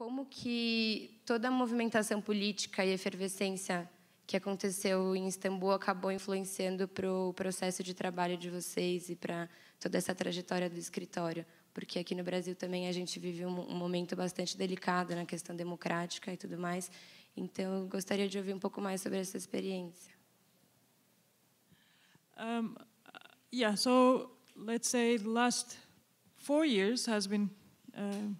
como que toda a movimentação política e efervescência que aconteceu em Istambul acabou influenciando para o processo de trabalho de vocês e para toda essa trajetória do escritório? Porque aqui no Brasil também a gente vive um, momento bastante delicado na questão democrática e tudo mais. Então, gostaria de ouvir um pouco mais sobre essa experiência. Um, yeah, so let's say the last four years has been uh,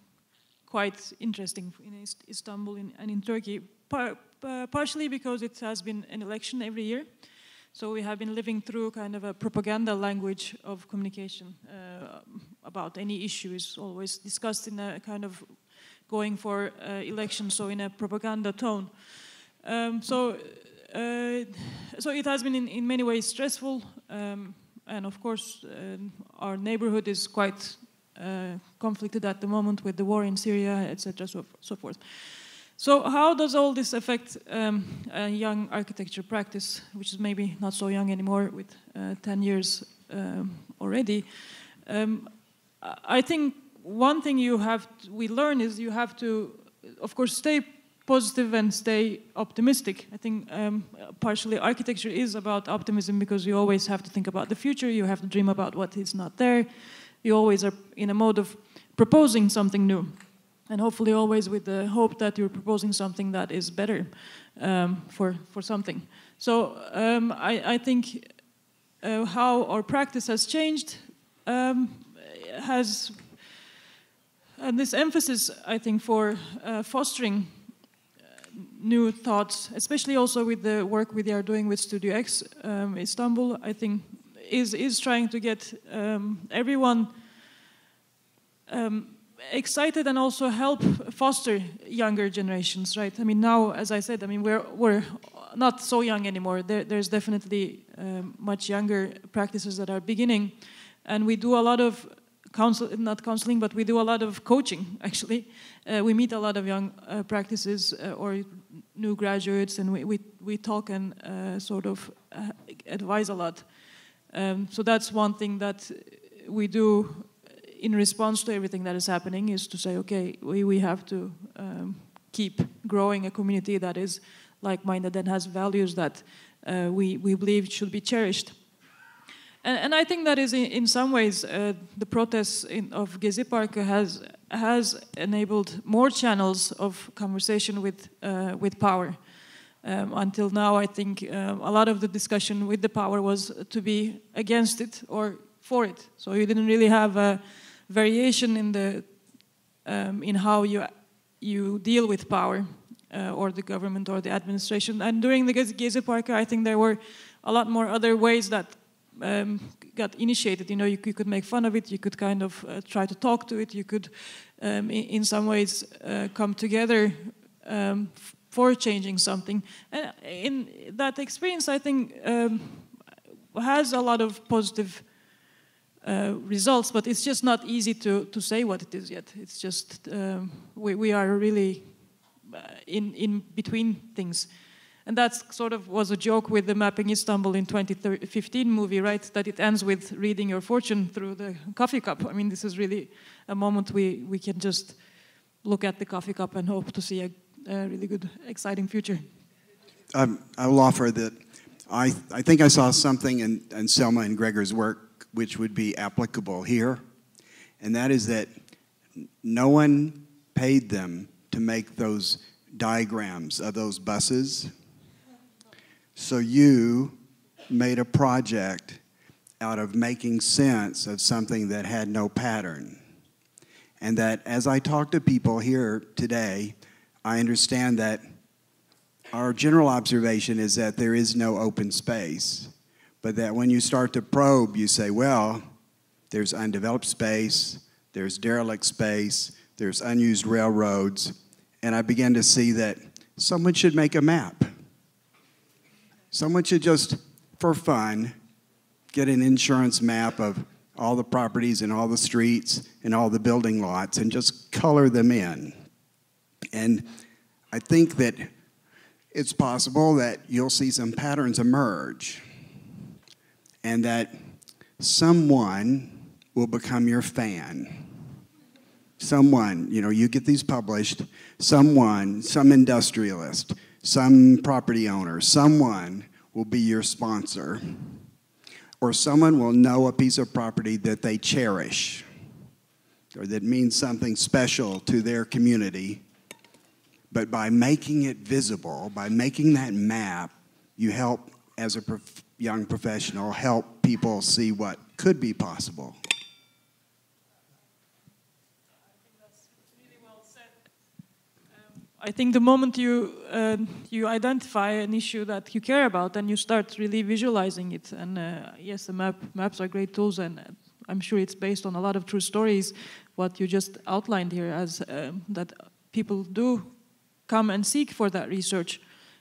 quite interesting in Istanbul and in Turkey, par uh, partially because it has been an election every year. So we have been living through kind of a propaganda language of communication uh, about any issue is always discussed in a kind of going for uh, election, so in a propaganda tone. Um, so, uh, so it has been in, in many ways stressful, um, and of course uh, our neighborhood is quite uh, conflicted at the moment with the war in Syria, etc., so, so forth. So how does all this affect um, young architecture practice, which is maybe not so young anymore with uh, 10 years um, already? Um, I think one thing you have to, we learn is you have to, of course, stay positive and stay optimistic. I think um, partially architecture is about optimism because you always have to think about the future. You have to dream about what is not there you always are in a mode of proposing something new and hopefully always with the hope that you're proposing something that is better um, for, for something. So um, I, I, think uh, how our practice has changed um, has, and this emphasis, I think, for uh, fostering uh, new thoughts, especially also with the work we are doing with Studio X um, Istanbul, I think is is trying to get um, everyone um, excited and also help foster younger generations, right? I mean, now, as I said, I mean, we're, we're not so young anymore. There, there's definitely um, much younger practices that are beginning. And we do a lot of counsel, not counseling, but we do a lot of coaching, actually. Uh, we meet a lot of young uh, practices uh, or new graduates, and we, we, we talk and uh, sort of uh, advise a lot. Um, so that's one thing that we do in response to everything that is happening is to say, okay, we, we have to um, keep growing a community that is like-minded and has values that uh, we, we believe should be cherished. And, and I think that is, in, in some ways, uh, the protests in, of Gezi Park has, has enabled more channels of conversation with, uh, with power. Um, until now, I think um, a lot of the discussion with the power was to be against it or for it. So you didn't really have a variation in the um, in how you you deal with power uh, or the government or the administration. And during the Gezi Park, I think there were a lot more other ways that um, got initiated. You know, you, you, could make fun of it, you could kind of uh, try to talk to it, you could, um, in, in, some ways, uh, come together um, for changing something. And in that experience, I think um, has a lot of positive uh, results, but it's just not easy to, to say what it is yet. It's just um, we, we are really uh, in, in between things. And that sort of was a joke with the Mapping Istanbul in 2015 movie, right? That it ends with reading your fortune through the coffee cup. I mean, this is really a moment we, we can just look at the coffee cup and hope to see a a really good, exciting future. Um, I will offer that I, I think I saw something in, in Selma and Gregor's work which would be applicable here, and that is that no one paid them to make those diagrams of those buses. So you made a project out of making sense of something that had no pattern. And that as I talk to people here today, I understand that our general observation is that there is no open space, but that when you start to probe, you say, well, there's undeveloped space, there's derelict space, there's unused railroads, and I began to see that someone should make a map. Someone should just, for fun, get an insurance map of all the properties and all the streets and all the building lots and just color them in. And I think that it's possible that you'll see some patterns emerge and that someone will become your fan. Someone, you know, you get these published, someone, some industrialist, some property owner, someone will be your sponsor, or someone will know a piece of property that they cherish or that means something special to their community but by making it visible, by making that map, you help, as a prof young professional, help people see what could be possible. I think the moment you uh, you identify an issue that you care about, then you start really visualizing it. And uh, yes, the map maps are great tools, and uh, I'm sure it's based on a lot of true stories. What you just outlined here, as um, that people do come and seek for that research.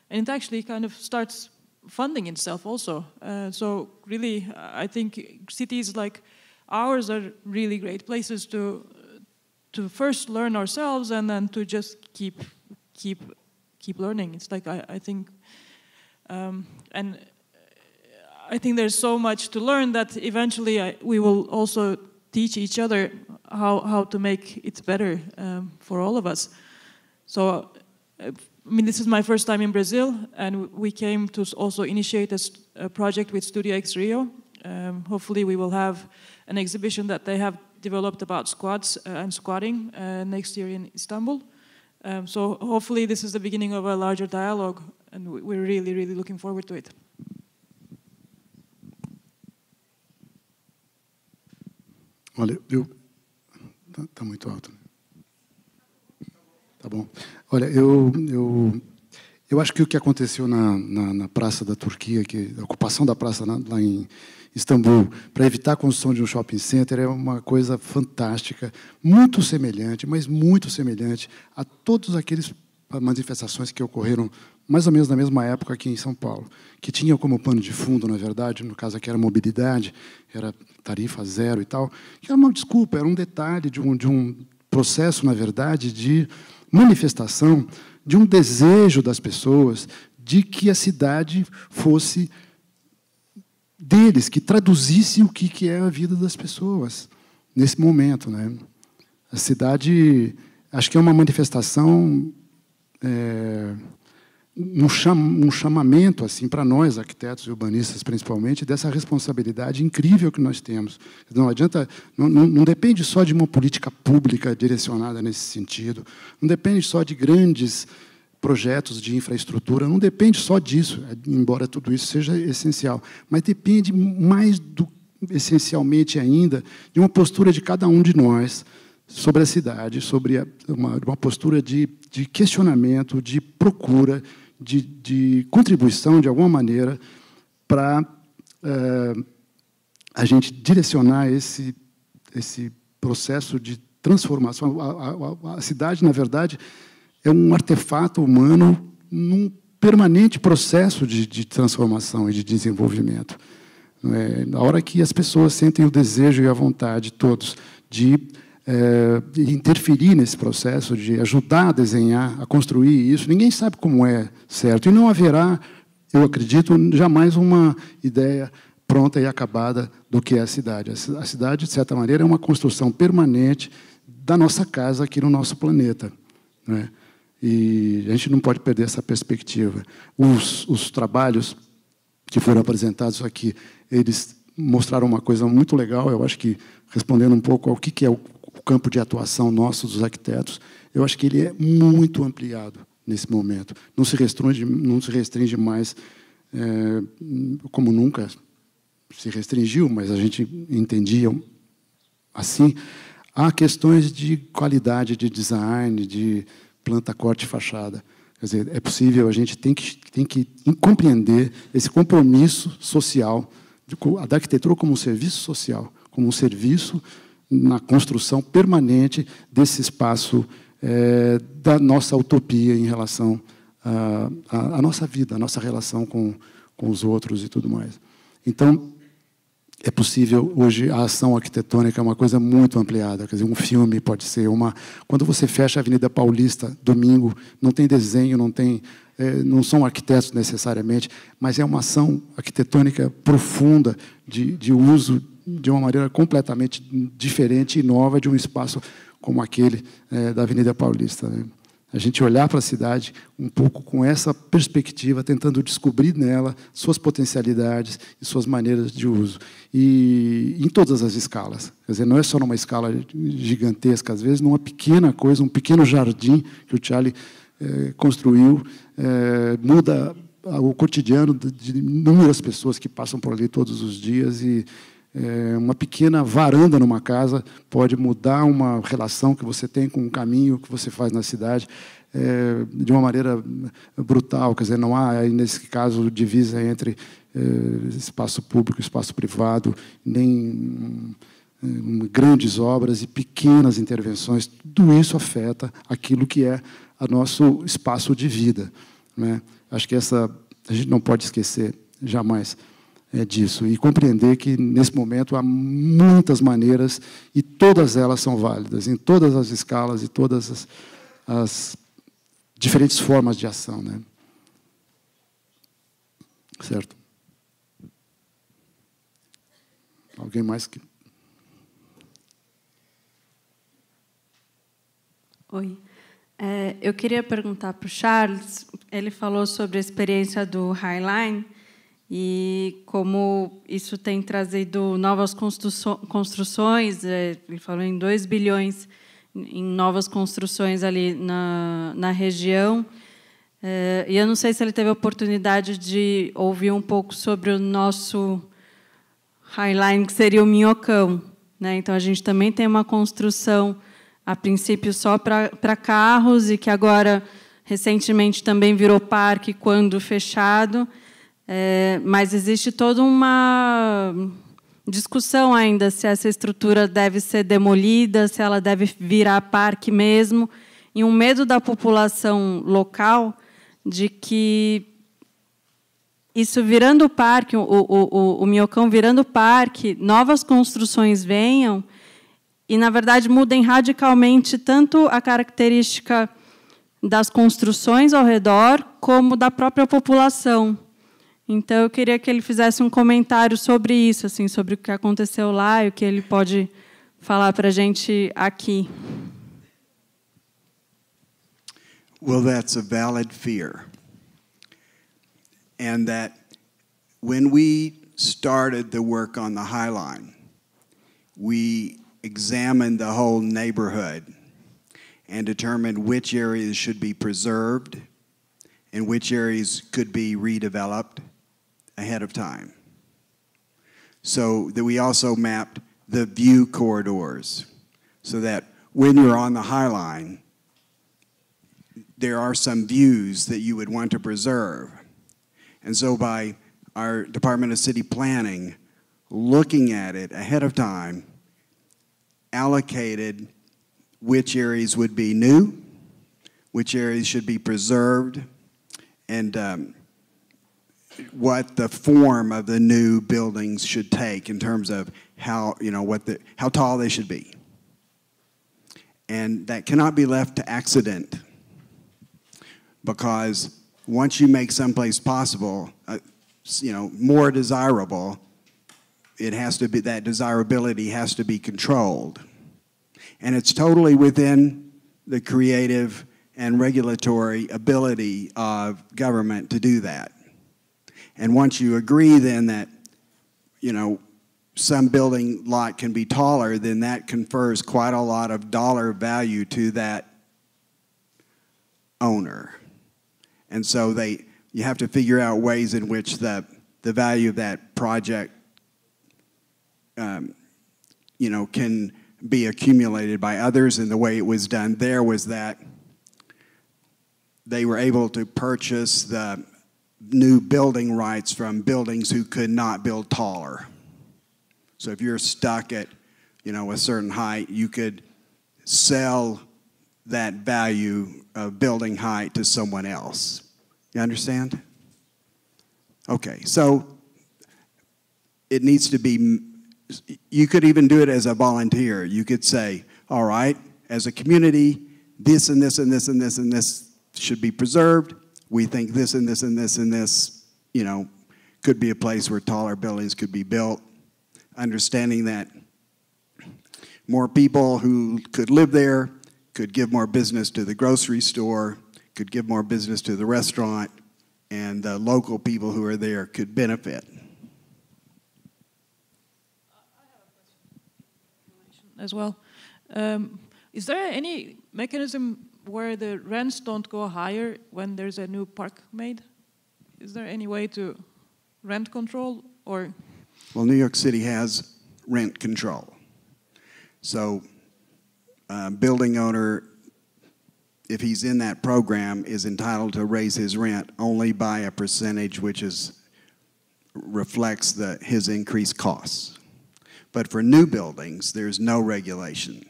And it actually kind of starts funding itself also. Uh, so really, I think cities like ours are really great places to to first learn ourselves and then to just keep keep keep learning. It's like I, I think, um, and I think there's so much to learn that eventually I, we will also teach each other how how to make it better um, for all of us. So I mean, this is my first time in Brazil, and we came to also initiate a, a project with Studio X Rio. Um, hopefully, we will have an exhibition that they have developed about squats uh, and squatting uh, next year in Istanbul. Um, so hopefully, this is the beginning of a larger dialogue, and we're really, really looking forward to it. Olha, eu. Está tá muito alto. Tá bom. Olha, eu, eu, eu acho que o que aconteceu na, na, na Praça da Turquia, que, a ocupação da praça lá em Istambul, para evitar a construção de um shopping center, é uma coisa fantástica, muito semelhante, mas muito semelhante a todos aqueles ah, manifestações que ocorreram mais ou menos na mesma época aqui em São Paulo, que tinha como pano de fundo, na verdade, no caso aqui era mobilidade, era tarifa zero e tal, que era uma desculpa, era um detalhe de um, de um processo, na verdade, de manifestação de um desejo das pessoas de que a cidade fosse deles, que traduzisse o que é a vida das pessoas nesse momento. Né? A cidade, acho que é uma manifestação é, um, cham, um chamamento assim para nós, arquitetos e urbanistas principalmente, dessa responsabilidade incrível que nós temos. Não adianta, não, não, não depende só de uma política pública direcionada nesse sentido, não depende só de grandes projetos de infraestrutura, não depende só disso, é, embora tudo isso seja essencial, mas depende mais do essencialmente ainda de uma postura de cada um de nós sobre a cidade, sobre uma, uma, postura de, de, questionamento, de procura, de, de, contribuição, de alguma maneira, para uh, eh, a gente direcionar esse, esse processo de transformação. A, a, a cidade, na verdade, é um artefato humano num permanente processo de, de transformação e de desenvolvimento. É? Na hora que as pessoas sentem o desejo e a vontade, todos, de é, interferir nesse processo, de ajudar a desenhar, a construir isso. Ninguém sabe como é certo. E não haverá, eu acredito, jamais uma ideia pronta e acabada do que é a cidade. A cidade, de certa maneira, é uma construção permanente da nossa casa aqui no nosso planeta. É? E a gente não pode perder essa perspectiva. Os, os trabalhos que foram apresentados aqui, eles mostraram uma coisa muito legal, eu acho que respondendo um pouco ao que, que é o o campo de atuação nosso dos arquitetos, eu acho que ele é muito ampliado nesse momento. Não se restringe, não se restringe mais, é, como nunca se restringiu, mas a gente entendia assim, há questões de qualidade de design, de planta, corte, fachada. Quer dizer, é possível, a gente tem que, tem que compreender esse compromisso social, da arquitetura como um serviço social, como um serviço na construção permanente desse espaço é, da nossa utopia em relação à nossa vida, à nossa relação com, com os outros e tudo mais. Então, é possível hoje a ação arquitetônica é uma coisa muito ampliada, quer dizer, um filme pode ser uma. Quando você fecha a Avenida Paulista domingo, não tem desenho, não tem, é, não são arquitetos necessariamente, mas é uma ação arquitetônica profunda de, de uso de uma maneira completamente diferente e nova de um espaço como aquele é, da Avenida Paulista. Né? A gente olhar para a cidade um pouco com essa perspectiva, tentando descobrir nela suas potencialidades e suas maneiras de uso. E em todas as escalas. Quer dizer, não é só numa escala gigantesca, às vezes numa pequena coisa, um pequeno jardim que o Charlie é, construiu, é, muda o cotidiano de inúmeras pessoas que passam por ali todos os dias e é, uma pequena varanda numa casa pode mudar uma relação que você tem com o um caminho que você faz na cidade é, de uma maneira brutal. Quer dizer, não há, nesse caso, divisa entre é, espaço público e espaço privado, nem hum, hum, grandes obras e pequenas intervenções. Tudo isso afeta aquilo que é o nosso espaço de vida. Né? Acho que essa a gente não pode esquecer jamais é, disso e compreender que, nesse momento, há muitas maneiras e todas elas são válidas, em todas as escalas e todas as, as diferentes formas de ação. Né? Certo? Alguém mais que. Oi. É, eu queria perguntar para o Charles. Ele falou sobre a experiência do Highline e como isso tem trazido novas construções, é, ele falou em 2 bilhões em novas construções ali na, na região. É, e eu não sei se ele teve a oportunidade de ouvir um pouco sobre o nosso highline, que seria o Minhocão. Né? Então, a gente também tem uma construção, a princípio, só para carros, e que agora, recentemente, também virou parque quando fechado. É, mas existe toda uma discussão ainda se essa estrutura deve ser demolida, se ela deve virar parque mesmo, e um medo da população local de que isso virando parque, o, o, o, o Miocão virando parque, novas construções venham e, na verdade, mudem radicalmente tanto a característica das construções ao redor como da própria população. Então eu queria que ele fizesse um comentário sobre isso, assim, sobre o que aconteceu lá e o que ele pode falar para a gente aqui. Well, that's a valid fear. And that when we started the work on the High Line, we examined the whole neighborhood and determined which areas should be preserved and which areas could be redeveloped ahead of time. So that we also mapped the view corridors so that when you're on the high line, there are some views that you would want to preserve. And so by our Department of City Planning looking at it ahead of time, allocated which areas would be new, which areas should be preserved, and um, what the form of the new buildings should take in terms of how, you know, what the, how tall they should be. And that cannot be left to accident because once you make someplace possible, uh, you know, more desirable, it has to be, that desirability has to be controlled. And it's totally within the creative and regulatory ability of government to do that. And once you agree then that, you know, some building lot can be taller, then that confers quite a lot of dollar value to that owner. And so they, you have to figure out ways in which the, the value of that project, um, you know, can be accumulated by others. And the way it was done there was that they were able to purchase the new building rights from buildings who could not build taller. So if you're stuck at, you know, a certain height, you could sell that value of building height to someone else. You understand? Okay, so it needs to be, you could even do it as a volunteer. You could say, all right, as a community, this and this and this and this and this should be preserved we think this and this and this and this, you know, could be a place where taller buildings could be built. Understanding that more people who could live there could give more business to the grocery store, could give more business to the restaurant, and the local people who are there could benefit. As well. Um, is there any mechanism where the rents don't go higher when there's a new park made? Is there any way to rent control or? Well, New York City has rent control. So, uh, building owner, if he's in that program, is entitled to raise his rent only by a percentage which is reflects the, his increased costs. But for new buildings, there's no regulation.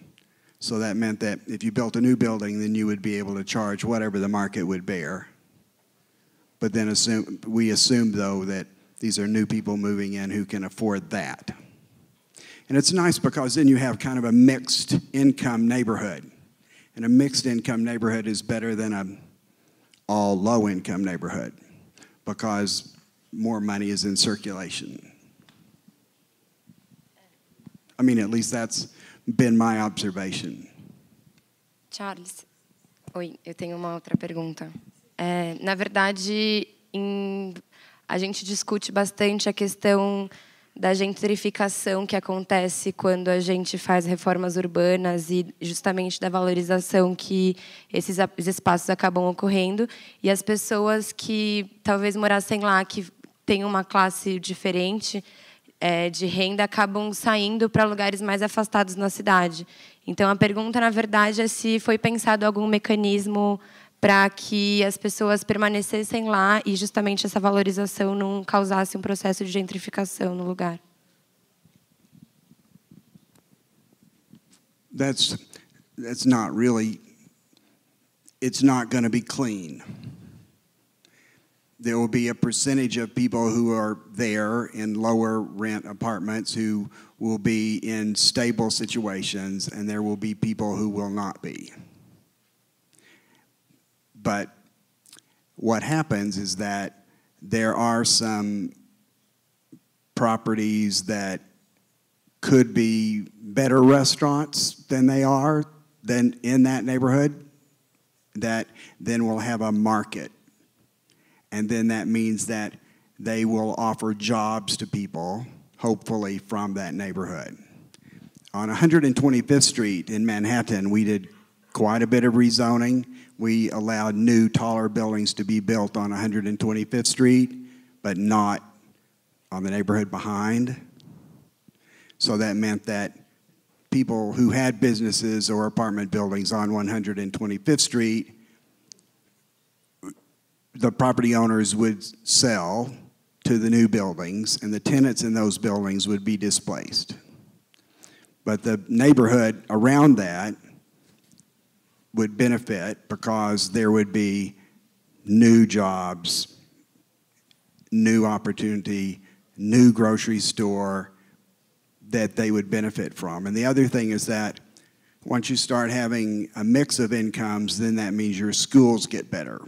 So that meant that if you built a new building, then you would be able to charge whatever the market would bear. But then assume, we assumed, though, that these are new people moving in who can afford that. And it's nice because then you have kind of a mixed income neighborhood. And a mixed income neighborhood is better than a all low income neighborhood because more money is in circulation. I mean, at least that's been my observation. Charles, oi, eu tenho uma outra pergunta. É, na verdade, em, a gente discute bastante a questão da gentrificação que acontece quando a gente faz reformas urbanas e justamente da valorização que esses espaços acabam ocorrendo e as pessoas que talvez morassem lá que têm uma classe diferente é, de renda acabam saindo para lugares mais afastados na cidade. Então, a pergunta, na verdade, é se foi pensado algum mecanismo para que as pessoas permanecessem lá e justamente essa valorização não causasse um processo de gentrificação no lugar. That's that's not really it's not going to be clean. there will be a percentage of people who are there in lower rent apartments who will be in stable situations, and there will be people who will not be. But what happens is that there are some properties that could be better restaurants than they are than in that neighborhood that then will have a market and then that means that they will offer jobs to people, hopefully from that neighborhood. On 125th Street in Manhattan, we did quite a bit of rezoning. We allowed new, taller buildings to be built on 125th Street, but not on the neighborhood behind. So that meant that people who had businesses or apartment buildings on 125th Street the property owners would sell to the new buildings, and the tenants in those buildings would be displaced. But the neighborhood around that would benefit because there would be new jobs, new opportunity, new grocery store that they would benefit from. And the other thing is that once you start having a mix of incomes, then that means your schools get better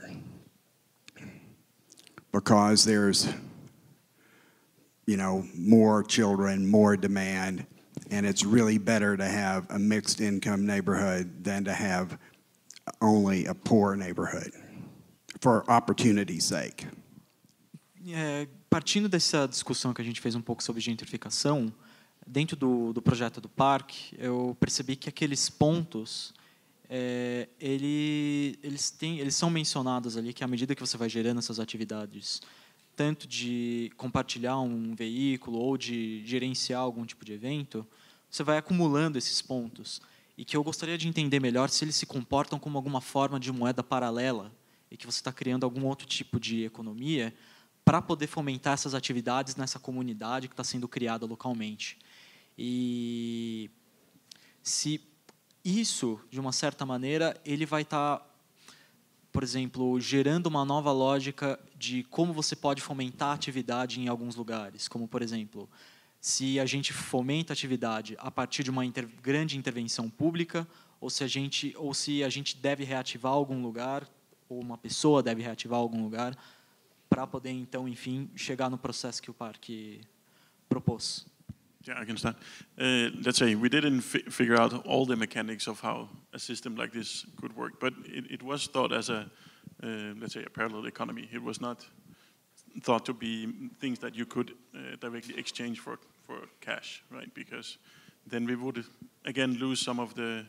because there's, you know, more children, more demand, and it's really better to have a mixed income neighborhood than to have only a poor neighborhood for opportunity's sake. É, partindo dessa discussão que a gente fez um pouco sobre gentrificação, dentro do, do projeto do parque, eu percebi que aqueles pontos é, ele, eles, têm, eles são mencionados ali que à medida que você vai gerando essas atividades, tanto de compartilhar um veículo ou de gerenciar algum tipo de evento, você vai acumulando esses pontos. E que eu gostaria de entender melhor se eles se comportam como alguma forma de moeda paralela e que você está criando algum outro tipo de economia para poder fomentar essas atividades nessa comunidade que está sendo criada localmente. E se isso, de uma certa maneira, ele vai estar, tá, por exemplo, gerando uma nova lógica de como você pode fomentar a atividade em alguns lugares. Como, por exemplo, se a gente fomenta a atividade a partir de uma inter grande intervenção pública, ou se, a gente, ou se a gente deve reativar algum lugar, ou uma pessoa deve reativar algum lugar, para poder, então, enfim, chegar no processo que o parque propôs. Yeah, I can start. Uh, let's say we didn't fi figure out all the mechanics of how a system like this could work, but it, it was thought as a, uh, let's say, a parallel economy. It was not thought to be things that you could uh, directly exchange for, for cash, right? Because then we would, again, lose some of the,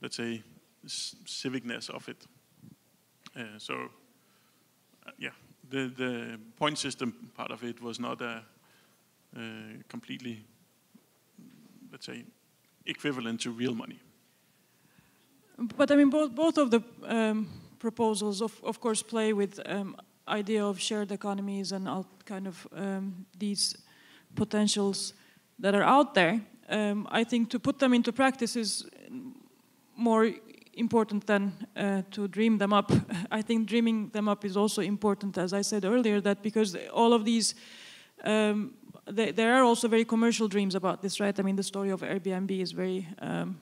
let's say, civicness of it. Uh, so, uh, yeah, the, the point system part of it was not a uh, completely, let's say, equivalent to real money. But I mean, both, both of the um, proposals, of, of course, play with um, idea of shared economies and all kind of um, these potentials that are out there. Um, I think to put them into practice is more important than uh, to dream them up. I think dreaming them up is also important, as I said earlier, that because all of these um, there are also very commercial dreams about this, right? I mean, the story of Airbnb is very, um,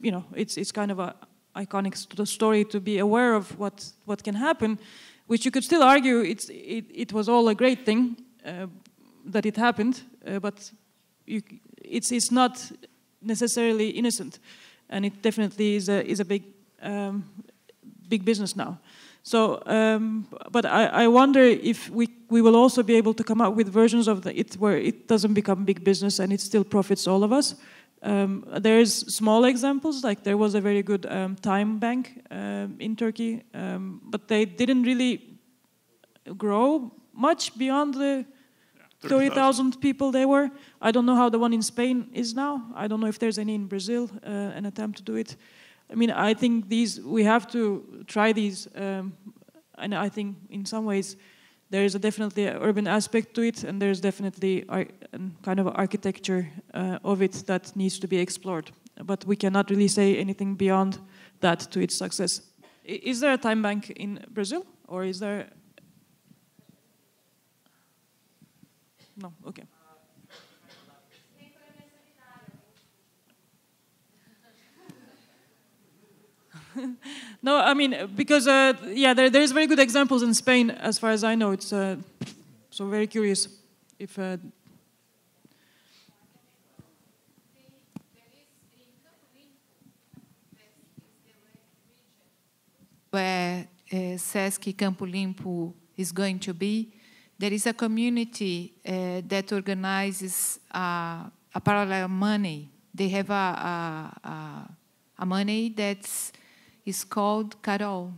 you know, it's it's kind of a iconic story to be aware of what what can happen, which you could still argue it's it, it was all a great thing uh, that it happened, uh, but you, it's it's not necessarily innocent, and it definitely is a is a big um, big business now. So, um, but I, I, wonder if we, we will also be able to come up with versions of the, it where it doesn't become big business and it still profits all of us. Um, there is small examples, like there was a very good um, time bank um, in Turkey, um, but they didn't really grow much beyond the 30,000 people they were. I don't know how the one in Spain is now. I don't know if there's any in Brazil, uh, an attempt to do it. I mean, I think these we have to try these, um, and I think in some ways there is a definitely urban aspect to it, and there is definitely a um, kind of architecture uh, of it that needs to be explored. But we cannot really say anything beyond that to its success. Is there a time bank in Brazil, or is there? No. Okay. no, I mean, because, uh, yeah, there, there is very good examples in Spain, as far as I know. It's uh, so very curious if... Uh, where uh, Sesc Campo Limpo is going to be, there is a community uh, that organizes uh, a parallel money. They have a, a, a, a money that's is called Carol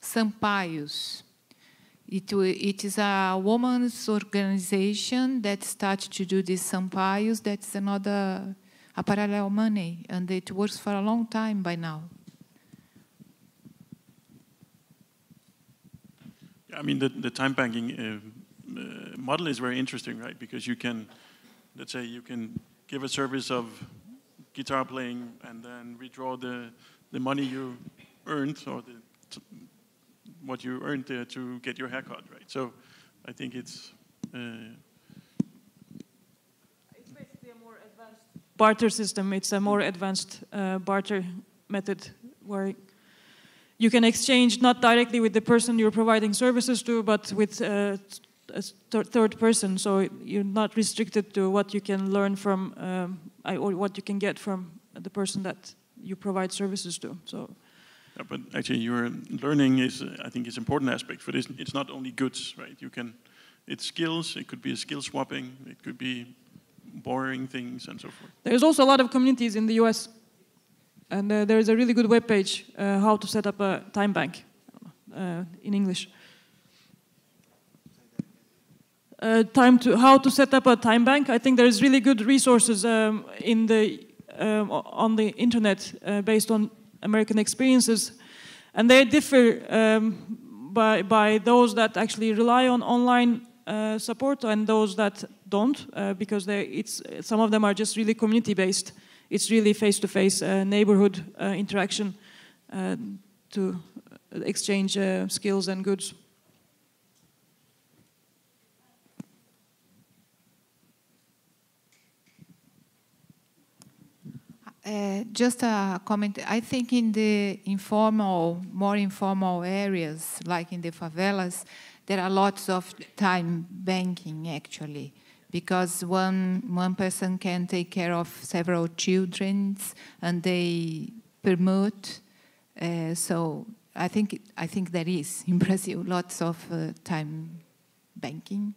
Sampaios. It, it is a woman's organization that started to do this Sampaios. That's another a parallel money, and it works for a long time by now. Yeah, I mean, the, the time banking uh, uh, model is very interesting, right? Because you can, let's say, you can give a service of guitar playing and then redraw the the money you earned or the, what you earned there to get your haircut, right? So I think it's. Uh, it's basically a more advanced barter system. It's a more advanced uh, barter method where you can exchange not directly with the person you're providing services to, but with uh, a third person. So you're not restricted to what you can learn from um, or what you can get from the person that you provide services to. So. Yeah, but actually, your learning is, uh, I think, is important aspect. For this, it's not only goods, right? You can, it's skills. It could be a skill swapping. It could be borrowing things and so forth. There's also a lot of communities in the U.S. And uh, there is a really good webpage uh, how to set up a time bank uh, in English. Uh, time to how to set up a time bank. I think there is really good resources um, in the um, on the internet uh, based on American experiences, and they differ um, by by those that actually rely on online uh, support and those that don't, uh, because they, it's some of them are just really community based. It's really face to face neighborhood uh, interaction uh, to exchange uh, skills and goods. Uh, just a comment. I think in the informal, more informal areas, like in the favelas, there are lots of time banking actually, because one one person can take care of several children and they promote. Uh, so I think I think there is in Brazil lots of uh, time banking.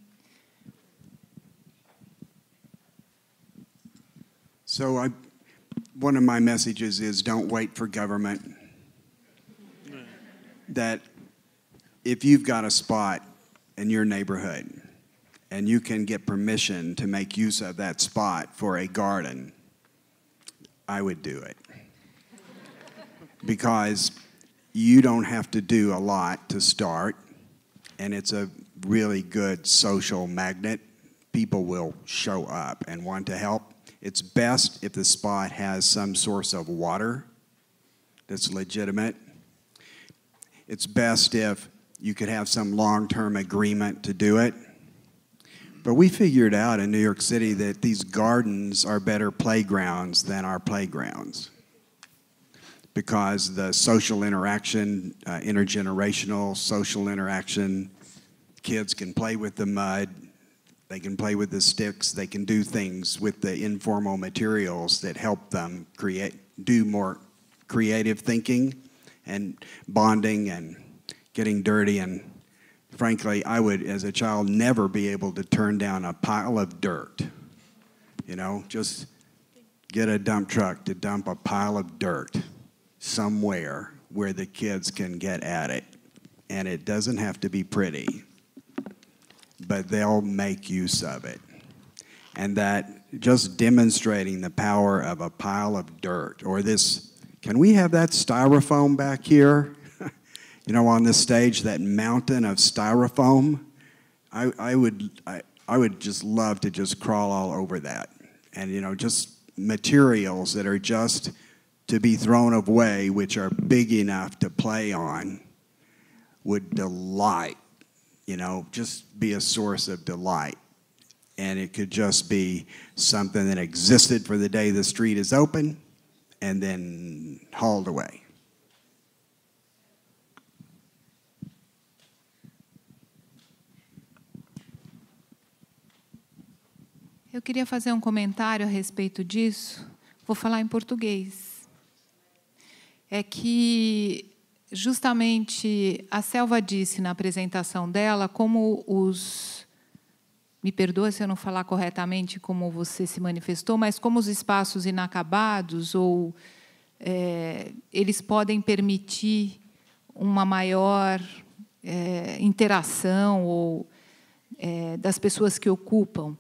So I one of my messages is don't wait for government. That if you've got a spot in your neighborhood and you can get permission to make use of that spot for a garden, I would do it. because you don't have to do a lot to start, and it's a really good social magnet. People will show up and want to help it's best if the spot has some source of water that's legitimate. It's best if you could have some long term agreement to do it. But we figured out in New York City that these gardens are better playgrounds than our playgrounds because the social interaction, uh, intergenerational social interaction, kids can play with the mud, they can play with the sticks. They can do things with the informal materials that help them create, do more creative thinking and bonding and getting dirty. And frankly, I would, as a child, never be able to turn down a pile of dirt. You know, just get a dump truck to dump a pile of dirt somewhere where the kids can get at it. And it doesn't have to be pretty but they'll make use of it. And that just demonstrating the power of a pile of dirt or this, can we have that styrofoam back here? you know, on this stage, that mountain of styrofoam. I, I would, I, I would just love to just crawl all over that. And, you know, just materials that are just to be thrown away, which are big enough to play on, would delight you know, just be a source of delight. And it could just be something that existed for the day the street is open and then hauled away. Eu queria fazer um comentário a respeito disso. Vou falar em português. É que justamente a Selva disse na apresentação dela como os me perdoa se eu não falar corretamente como você se manifestou, mas como os espaços inacabados ou é, eles podem permitir uma maior é, interação ou é, das pessoas que ocupam.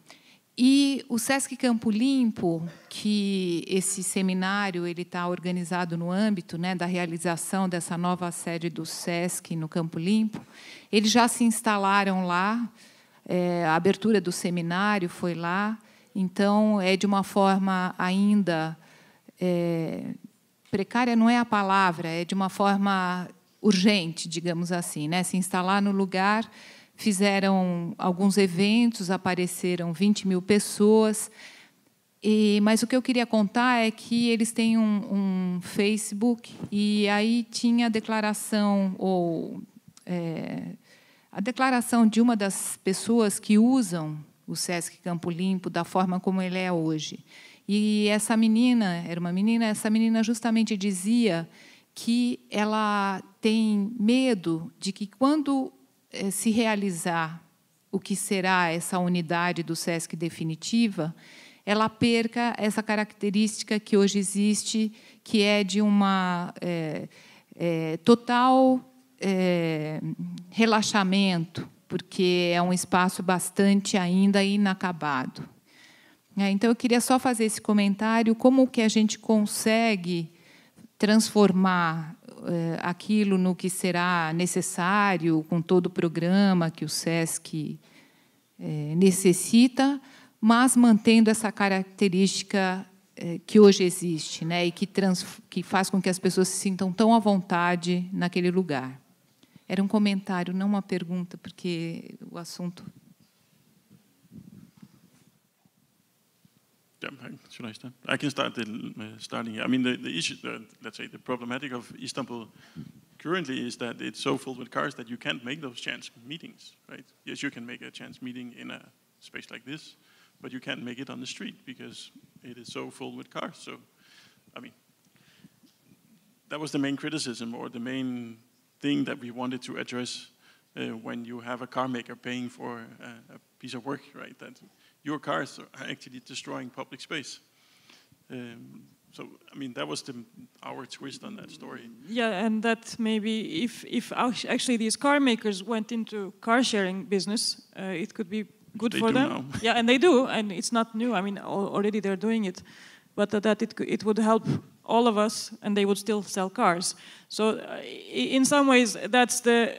E o Sesc Campo Limpo, que esse seminário ele está organizado no âmbito né, da realização dessa nova sede do Sesc no Campo Limpo, eles já se instalaram lá, é, a abertura do seminário foi lá, então é de uma forma ainda é, precária não é a palavra, é de uma forma urgente, digamos assim, né, se instalar no lugar fizeram alguns eventos, apareceram 20 mil pessoas. E, mas o que eu queria contar é que eles têm um, um Facebook e aí tinha a declaração ou é, a declaração de uma das pessoas que usam o Sesc Campo Limpo da forma como ele é hoje. E essa menina, era uma menina, essa menina justamente dizia que ela tem medo de que quando eh, se realizar o que será essa unidade do SESC definitiva, ela perca essa característica que hoje existe, que é de uma é, é, total relaxamento, porque é um espaço bastante ainda inacabado. É, então, eu queria só fazer esse comentário, como que a gente consegue transformar eh, aquilo no que será necessário com todo o programa que o SESC eh, necessita, mas mantendo essa característica eh, que hoje existe né, e que, que faz com que as pessoas se sintam tão à vontade naquele lugar. Era um comentário, não uma pergunta, porque o assunto should I start? I can start the, uh, starting here. I mean, the, the issue, the, let's say, the problematic of Istanbul currently is that it's so filled with cars that you can't make those chance meetings, right? Yes, you can make a chance meeting in a space like this, but you can't make it on the street because it is so full with cars. So, I mean, that was the main criticism or the main thing that we wanted to address uh, when you have a car maker paying for a, uh, a piece of work, right? That your cars are actually destroying public space. Um, so I mean that was the, our twist on that story. Yeah, and that maybe if if actually these car makers went into car sharing business, uh, it could be good they for them. Now. Yeah, and they do, and it's not new. I mean, already they're doing it, but that it it would help all of us, and they would still sell cars. So uh, in some ways, that's the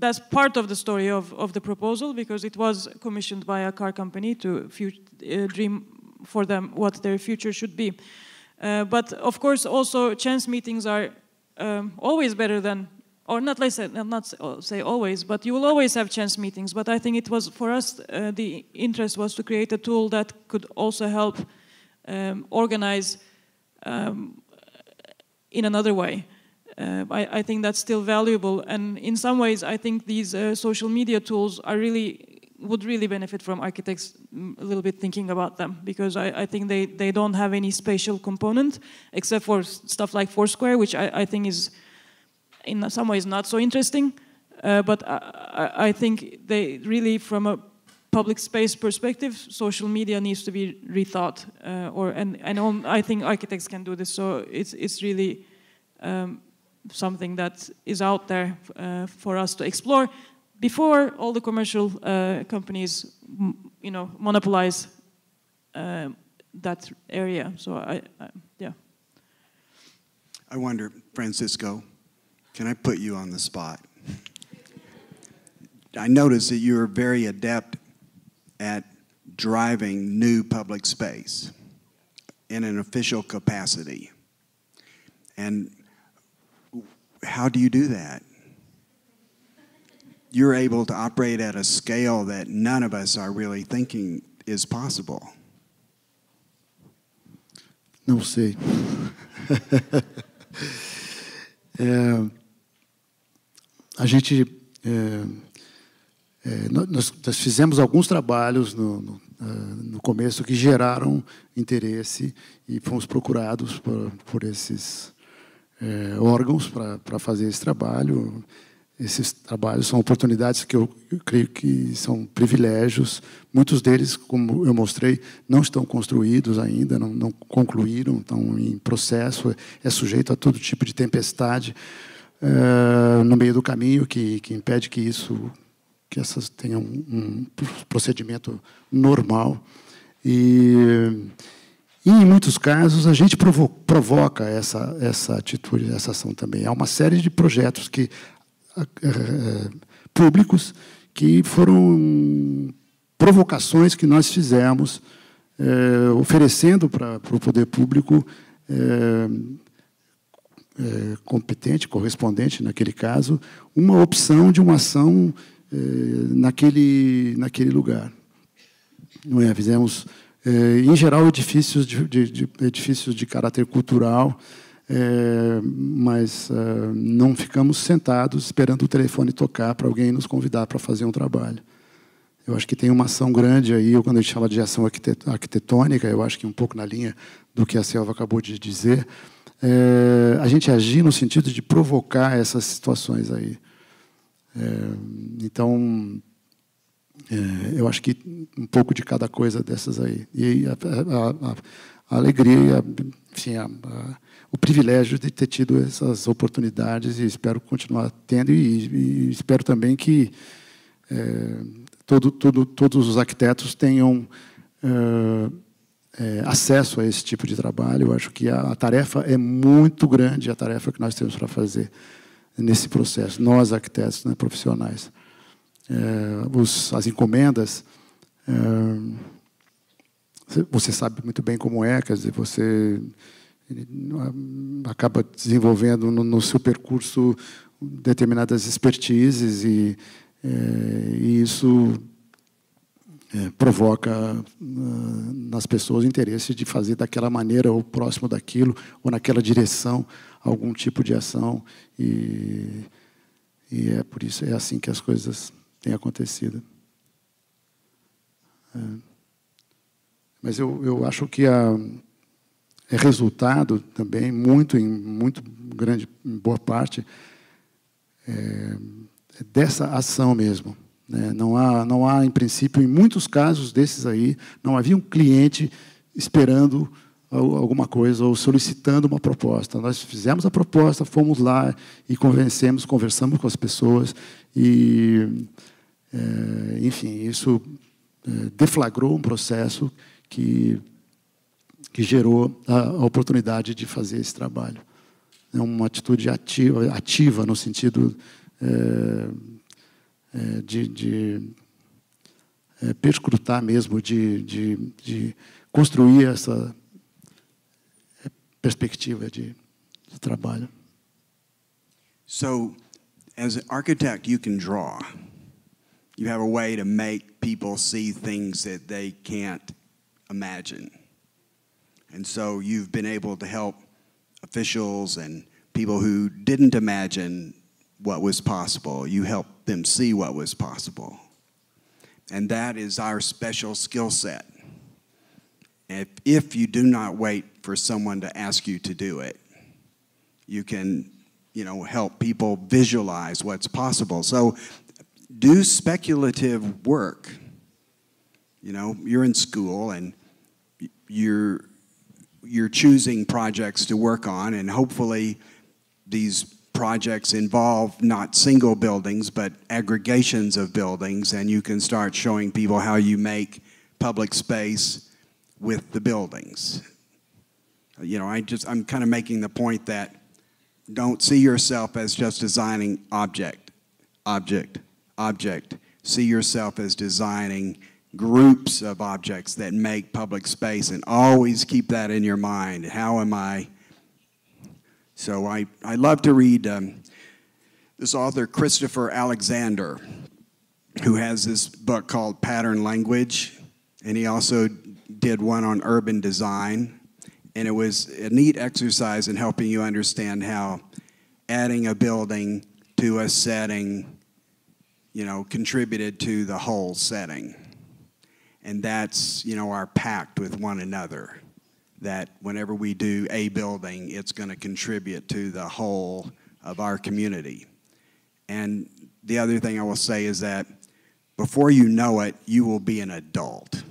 that's part of the story of, of the proposal because it was commissioned by a car company to uh, dream for them what their future should be. Uh, but of course, also chance meetings are um, always better than, or not let's say, not say always, but you will always have chance meetings. But I think it was for us uh, the interest was to create a tool that could also help um, organize um, in another way. Uh, I, I, think that's still valuable. And in some ways, I think these uh, social media tools are really would really benefit from architects mm, a little bit thinking about them because I, I think they, they don't have any spatial component except for stuff like Foursquare, which I, I think is in some ways not so interesting. Uh, but I, I think they really, from a public space perspective, social media needs to be rethought. Uh, or and and on, I think architects can do this. So it's it's really um, something that is out there uh, for us to explore before all the commercial uh, companies, you know, monopolize uh, that area. So I, I, yeah. I wonder, Francisco, can I put you on the spot? I noticed that you are very adept at driving new public space in an official capacity. And how do you do that? You're able to operate at a scale that none of us are really thinking is possible. Não sei. é, a gente. É, é, nós, nós, fizemos alguns trabalhos no, no, no, começo que geraram interesse e fomos procurados por, por esses é, órgãos para fazer esse trabalho. Esses trabalhos são oportunidades que eu, eu, creio que são privilégios. Muitos deles, como eu mostrei, não estão construídos ainda, não, não concluíram, estão em processo, é, é sujeito a todo tipo de tempestade é, no meio do caminho que, que impede que isso que essas tenham um procedimento normal. E e, em muitos casos, a gente provo provoca essa, essa atitude, essa ação também. Há uma série de projetos que, públicos que foram provocações que nós fizemos, é, oferecendo para o poder público é, competente, correspondente, naquele caso, uma opção de uma ação naquele, naquele lugar. Não é? Fizemos é, em geral, edifícios de, de, de, edifícios de caráter cultural, é, mas é, não ficamos sentados esperando o telefone tocar para alguém nos convidar para fazer um trabalho. Eu acho que tem uma ação grande aí, quando a gente fala de ação arquitetônica, eu acho que um pouco na linha do que a Selva acabou de dizer, é, a gente agir no sentido de provocar essas situações aí. É, então, é, eu acho que um pouco de cada coisa dessas aí. E a, a, a alegria, enfim, a, o privilégio de ter tido essas oportunidades e espero continuar tendo e, e espero também que é, todo, todo, todos os arquitetos tenham é, é, acesso a esse tipo de trabalho. Eu acho que a, a tarefa é muito grande, a tarefa que nós temos para fazer nesse processo, nós arquitetos né, profissionais. Eh, os, as encomendas, eh, você sabe muito bem como é, quer dizer, você acaba desenvolvendo no, no seu percurso determinadas expertises e, eh, e isso provoca ah, nas pessoas o interesse de fazer daquela maneira ou próximo daquilo ou naquela direção algum tipo de ação e, e é por isso é assim que as coisas tem acontecido. É. Mas eu, eu acho que a, é resultado também, muito, em muito grande, em boa parte, é, é, dessa ação mesmo. Né? Não, há, não há, em princípio, em muitos casos desses aí, não havia um cliente esperando alguma coisa ou solicitando uma proposta. Nós fizemos a proposta, fomos lá e convencemos, conversamos com as pessoas e eh, enfim, isso eh, deflagrou um processo que, que gerou a, a oportunidade de fazer esse trabalho. É uma atitude ativa, ativa no sentido é, de, de é, perscrutar mesmo, de, de, de, construir essa perspectiva de, de trabalho. So, as an architect, you can draw. You have a way to make people see things that they can't imagine. And so you've been able to help officials and people who didn't imagine what was possible. You helped them see what was possible. And that is our special skill set. If, if you do not wait for someone to ask you to do it, you can you know help people visualize what's possible so do speculative work. You know, you're in school and you're you're choosing projects to work on and hopefully these projects involve not single buildings but aggregations of buildings and you can start showing people how you make public space with the buildings. You know, I just I'm kind of making the point that don't see yourself as just designing object object object. See yourself as designing groups of objects that make public space and always keep that in your mind. How am I? So I, I love to read um, this author, Christopher Alexander, who has this book called Pattern Language, and he also did one on urban design. And it was a neat exercise in helping you understand how adding a building to a setting you know, contributed to the whole setting. And that's, you know, our pact with one another that whenever we do a building, it's going to contribute to the whole of our community. And the other thing I will say is that before you know it, you will be an adult.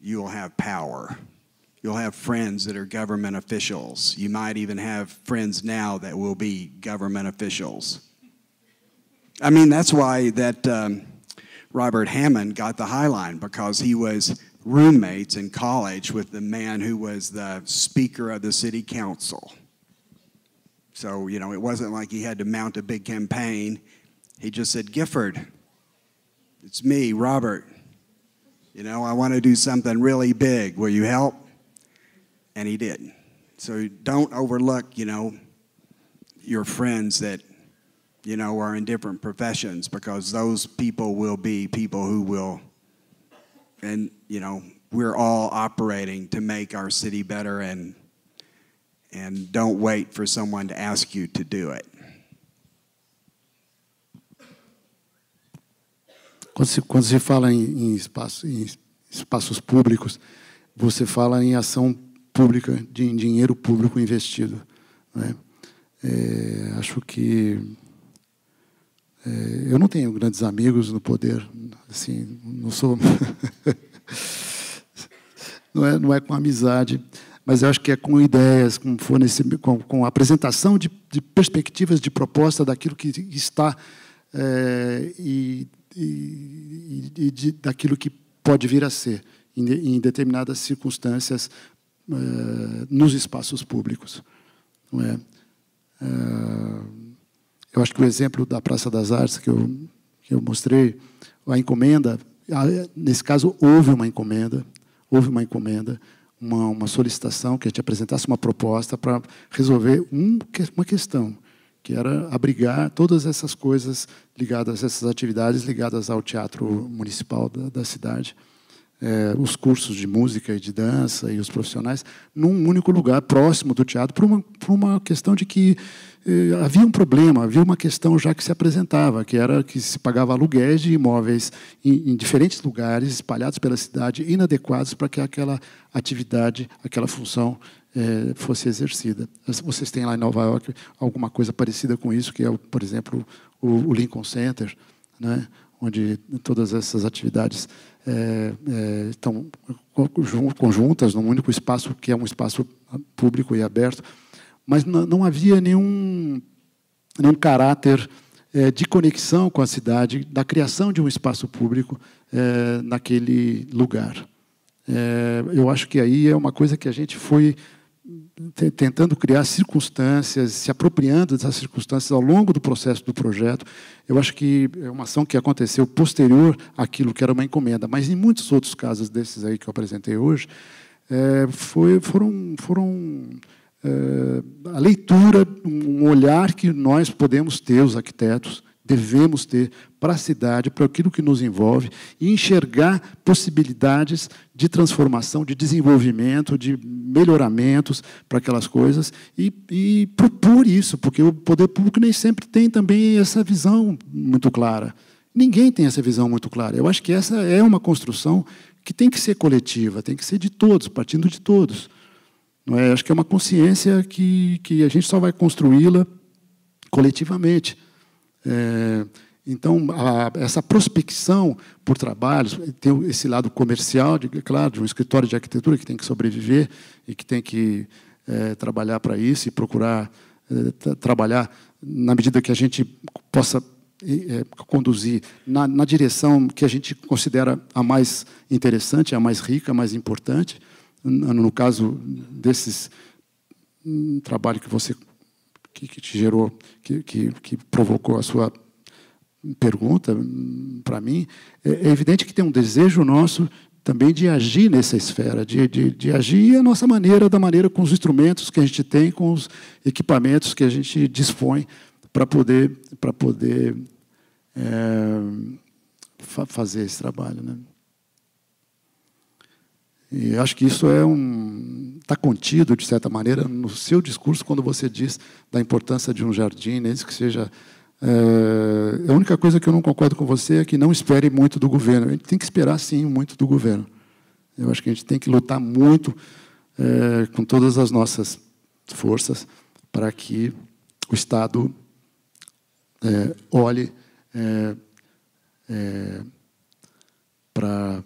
You will have power. You'll have friends that are government officials. You might even have friends now that will be government officials. I mean, that's why that um, Robert Hammond got the High Line because he was roommates in college with the man who was the speaker of the city council. So, you know, it wasn't like he had to mount a big campaign. He just said, Gifford, it's me, Robert. You know, I want to do something really big. Will you help? And he did. So don't overlook, you know, your friends that you know, or in different professions because those people will be people who will, and, you know, we're all operating to make our city better and, and don't wait for someone to ask you to do it. Quando se, quando se fala em, em, espaço, em espaços públicos, você fala em ação pública, de dinheiro público investido. Né? É, acho que É, eu não tenho grandes amigos no poder, assim, não sou. não, é, não é com amizade, mas eu acho que é com ideias, com, fornece, com, com apresentação de, de, perspectivas de proposta daquilo que está é, e, e, e de, daquilo que pode vir a ser em, em determinadas circunstâncias é, nos espaços públicos. Não é? é eu acho que o exemplo da Praça das Artes que eu, que eu mostrei, a encomenda, nesse caso houve uma encomenda, houve uma encomenda, uma, uma solicitação que a gente apresentasse uma proposta para resolver um, uma questão, que era abrigar todas essas coisas ligadas, essas atividades ligadas ao teatro municipal da, da cidade é, os cursos de música e de dança e os profissionais num único lugar próximo do teatro por uma, por uma questão de que eh, havia um problema, havia uma questão já que se apresentava, que era que se pagava aluguéis de imóveis em, em diferentes lugares, espalhados pela cidade, inadequados para que aquela atividade, aquela função eh, fosse exercida. Vocês têm lá em Nova York alguma coisa parecida com isso, que é, por exemplo, o, o Lincoln Center, né? onde todas essas atividades é, é, estão conjuntas num único espaço, que é um espaço público e aberto, mas não havia nenhum, nenhum caráter é, de conexão com a cidade, da criação de um espaço público é, naquele lugar. É, eu acho que aí é uma coisa que a gente foi tentando criar circunstâncias, se apropriando dessas circunstâncias ao longo do processo do projeto. Eu acho que é uma ação que aconteceu posterior àquilo que era uma encomenda, mas em muitos outros casos desses aí que eu apresentei hoje, é, foi, foram, foram é, a leitura, um olhar que nós podemos ter, os arquitetos, devemos ter para a cidade, para aquilo que nos envolve, e enxergar possibilidades de transformação, de desenvolvimento, de melhoramentos para aquelas coisas, e, e propor isso, porque o poder público nem sempre tem também essa visão muito clara. Ninguém tem essa visão muito clara. Eu acho que essa é uma construção que tem que ser coletiva, tem que ser de todos, partindo de todos. Não é? Acho que é uma consciência que, que a gente só vai construí-la coletivamente. É, então, a, essa prospecção por trabalhos, tem esse lado comercial, de, é claro, de um escritório de arquitetura que tem que sobreviver e que tem que é, trabalhar para isso e procurar é, trabalhar na medida que a gente possa é, conduzir na, na, direção que a gente considera a mais interessante, a mais rica, a mais importante. No, no caso desses um, trabalho que você que, que te gerou, que, que, que provocou a sua pergunta hum, para mim, é, é, evidente que tem um desejo nosso também de agir nessa esfera, de, de, de agir a nossa maneira, da maneira com os instrumentos que a gente tem, com os equipamentos que a gente dispõe para poder, pra poder é, fa fazer esse trabalho. Né? E acho que isso é um está contido de certa maneira no seu discurso quando você diz da importância de um jardim, mesmo que seja é, a única coisa que eu não concordo com você é que não espere muito do governo. A gente tem que esperar sim muito do governo. Eu acho que a gente tem que lutar muito é, com todas as nossas forças para que o Estado é, olhe é, para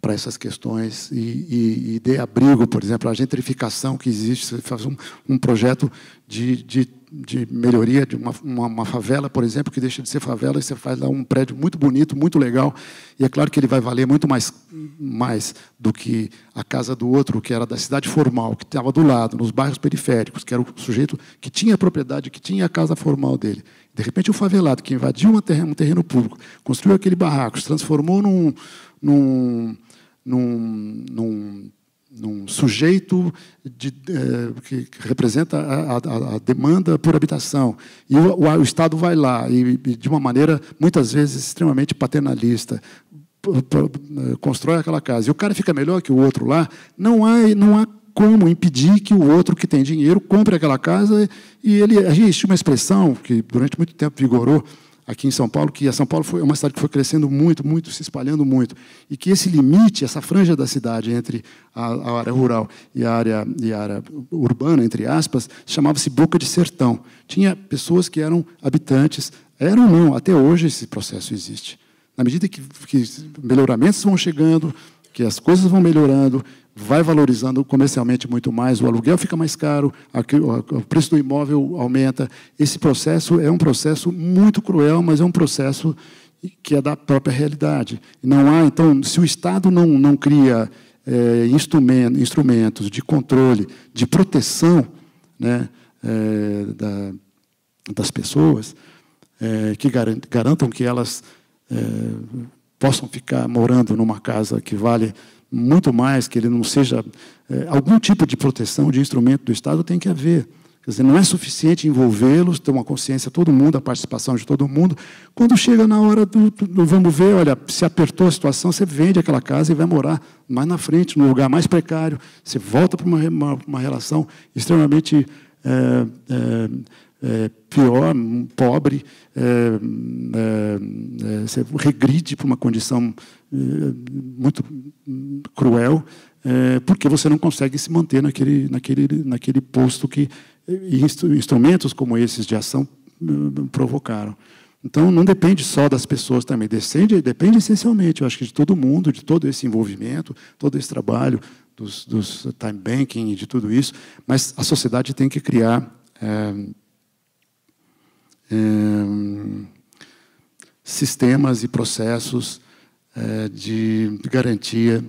para essas questões e, e, e, dê abrigo, por exemplo, à gentrificação que existe. Você faz um, um projeto de, de, de, melhoria de uma, uma, uma, favela, por exemplo, que deixa de ser favela, e você faz lá um prédio muito bonito, muito legal, e é claro que ele vai valer muito mais, mais do que a casa do outro, que era da cidade formal, que estava do lado, nos bairros periféricos, que era o sujeito que tinha a propriedade, que tinha a casa formal dele. De repente, o favelado que invadiu um terreno, um terreno público, construiu aquele barraco, se transformou num, num, num, num num sujeito de, eh, que representa a, a, a, demanda por habitação. E o, o, o Estado vai lá, e, e, de uma maneira, muitas vezes, extremamente paternalista, eh, constrói aquela casa. E o cara fica melhor que o outro lá. Não há, não há como impedir que o outro que tem dinheiro compre aquela casa. E ele existe uma expressão que durante muito tempo vigorou aqui em São Paulo, que a São Paulo foi é uma cidade que foi crescendo muito, muito, se espalhando muito, e que esse limite, essa franja da cidade entre a, a área rural e a área, e a área urbana, entre aspas, chamava-se boca de sertão. Tinha pessoas que eram habitantes, eram não, até hoje esse processo existe. Na medida que, que melhoramentos vão chegando, que as coisas vão melhorando, vai valorizando comercialmente muito mais, o aluguel fica mais caro, o preço do imóvel aumenta. Esse processo é um processo muito cruel, mas é um processo que é da própria realidade. Não há, então, se o Estado não, não cria é, eh, instrumento, instrumentos de controle, de proteção né, é, da, das pessoas, é, que garantam que elas possam ficar morando numa casa que vale muito mais que ele não seja. É, algum tipo de proteção de instrumento do Estado tem que haver. Quer dizer, não é suficiente envolvê-los, ter uma consciência todo mundo, a participação de todo mundo. Quando chega na hora do, do, vamos ver, olha, se apertou a situação, você vende aquela casa e vai morar mais na frente, num lugar mais precário. Você volta para uma, uma, uma relação extremamente é, é, é, pior, pobre, eh, eh, você regride para uma condição eh, muito cruel, eh, porque você não consegue se manter naquele, naquele, naquele posto que instrumentos como esses de ação eh, provocaram. Então, não depende só das pessoas também, depende, depende essencialmente, eu acho que de todo mundo, de todo esse envolvimento, todo esse trabalho dos, dos time banking e de tudo isso, mas a sociedade tem que criar é, é, sistemas e processos é, de garantia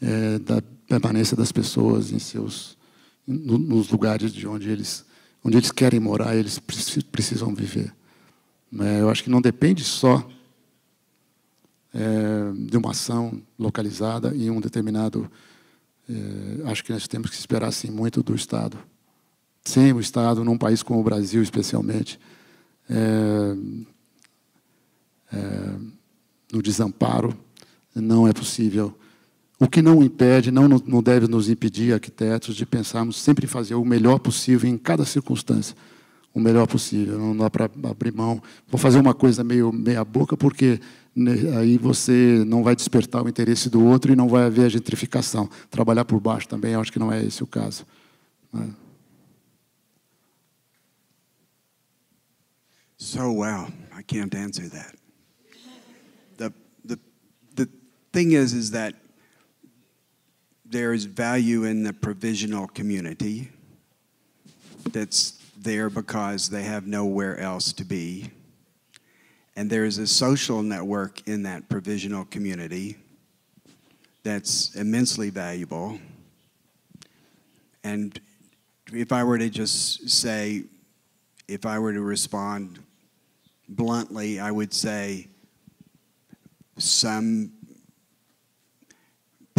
é, da permanência das pessoas em seus nos lugares de onde eles onde eles querem morar eles precisam viver é? eu acho que não depende só de uma ação localizada em um determinado acho que nós temos que esperar muito do Estado sem o Estado num país como o Brasil especialmente é, no desamparo, não é possível. O que não impede, não, não deve nos impedir, arquitetos, de pensarmos sempre em fazer o melhor possível em cada circunstância. O melhor possível, não dá para abrir mão. Vou fazer uma coisa meio meia-boca, porque né, aí você não vai despertar o interesse do outro e não vai haver a gentrificação. Trabalhar por baixo também, acho que não é esse o caso. Né? So well, I can't answer that. thing is, is that there is value in the provisional community that's there because they have nowhere else to be. And there is a social network in that provisional community that's immensely valuable. And if I were to just say, if I were to respond bluntly, I would say some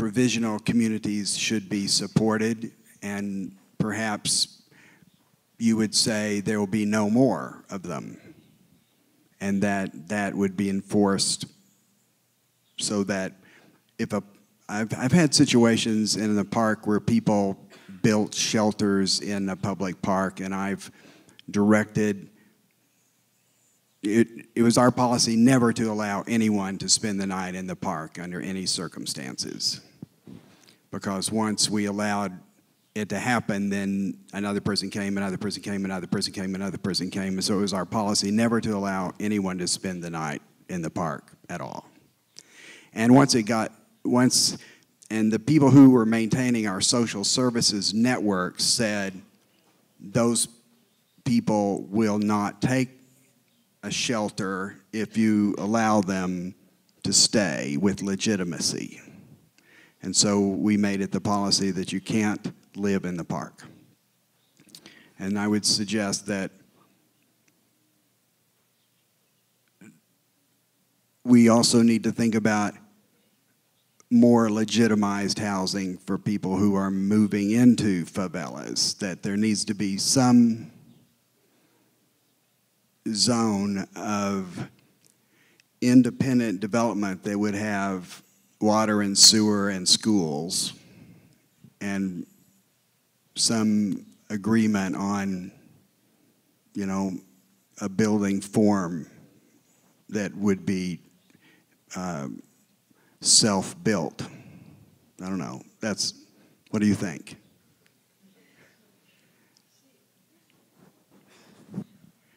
provisional communities should be supported and perhaps you would say there will be no more of them and that that would be enforced so that if a I've, I've had situations in the park where people built shelters in a public park and I've directed it, it was our policy never to allow anyone to spend the night in the park under any circumstances because once we allowed it to happen, then another person came, another person came, another person came, another person came. And so it was our policy never to allow anyone to spend the night in the park at all. And once it got, once, and the people who were maintaining our social services network said, those people will not take a shelter if you allow them to stay with legitimacy. And so we made it the policy that you can't live in the park. And I would suggest that we also need to think about more legitimized housing for people who are moving into favelas, that there needs to be some zone of independent development that would have water and sewer and schools and some agreement on, you know, a building form that would be uh, self built. I don't know. That's what do you think?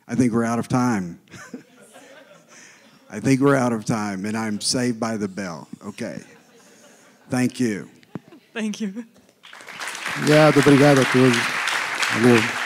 I think we're out of time. I think we're out of time, and I'm saved by the bell. Okay. Thank you. Thank you. Obrigado, obrigado a todos.